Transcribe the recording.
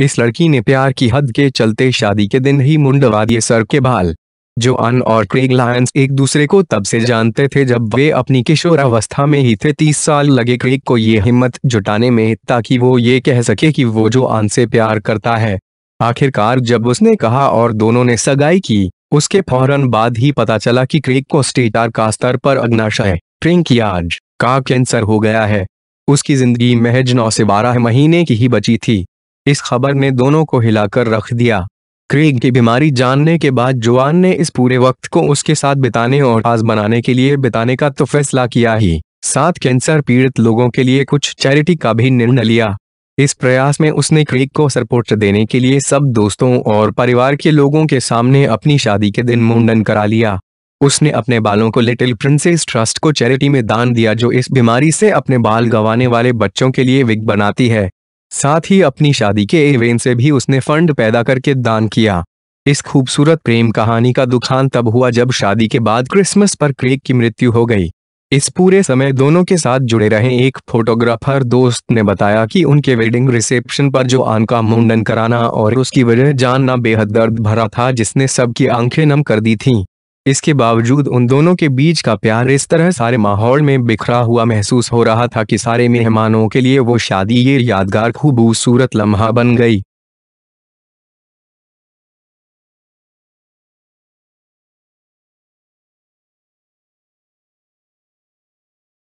इस लड़की ने प्यार की हद के चलते शादी के दिन ही मुंडवा दिए सर के बाल अन और क्रेग लायंस एक दूसरे को तब से जानते थे जब वे अपनी किशोरावस्था में ही थे तीस साल लगे क्रेग को ये हिम्मत जुटाने में ताकि वो ये कह सके कि वो आन से प्यार करता है आखिरकार जब उसने कहा और दोनों ने सगाई की उसके फौरन बाद ही पता चला कि क्रेग को स्टेटार का स्तर पर अग्नाशय ट्रिंकियाज का कैंसर हो गया है उसकी जिंदगी महज नौ से बारह महीने की ही बची थी इस खबर ने दोनों को हिलाकर रख दिया क्रेग की बीमारी जानने के बाद जुआन ने इस पूरे वक्त को उसके साथ बिताने और आज बनाने के लिए बिताने का तो फैसला किया ही साथ कैंसर पीड़ित लोगों के लिए कुछ चैरिटी का भी निर्णय लिया इस प्रयास में उसने क्रेग को सपोर्ट देने के लिए सब दोस्तों और परिवार के लोगों के सामने अपनी शादी के दिन मुंडन करा लिया उसने अपने बालों को लिटिल प्रिंसेस ट्रस्ट को चैरिटी में दान दिया जो इस बीमारी से अपने बाल गंवाने वाले बच्चों के लिए विग बनाती है साथ ही अपनी शादी के इवेंट से भी उसने फंड पैदा करके दान किया इस खूबसूरत प्रेम कहानी का दुखान तब हुआ जब शादी के बाद क्रिसमस पर क्रेक की मृत्यु हो गई इस पूरे समय दोनों के साथ जुड़े रहे एक फोटोग्राफर दोस्त ने बताया कि उनके वेडिंग रिसेप्शन पर जो आन का मुंडन कराना और उसकी वजह जानना बेहद दर्द भरा था जिसने सबकी आंखें नम कर दी थीं। इसके बावजूद उन दोनों के बीच का प्यार इस तरह सारे माहौल में बिखरा हुआ महसूस हो रहा था कि सारे मेहमानों के लिए वो शादी ये यादगार खूबसूरत लम्हा बन गई